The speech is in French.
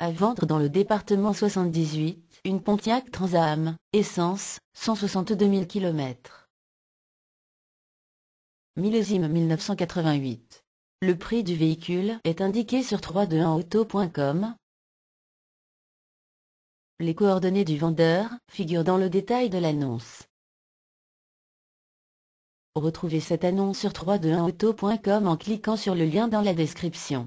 À vendre dans le département 78, une Pontiac Transam, essence, 162 000 km. Millésime 1988. Le prix du véhicule est indiqué sur 321auto.com. Les coordonnées du vendeur figurent dans le détail de l'annonce. Retrouvez cette annonce sur 321auto.com en cliquant sur le lien dans la description.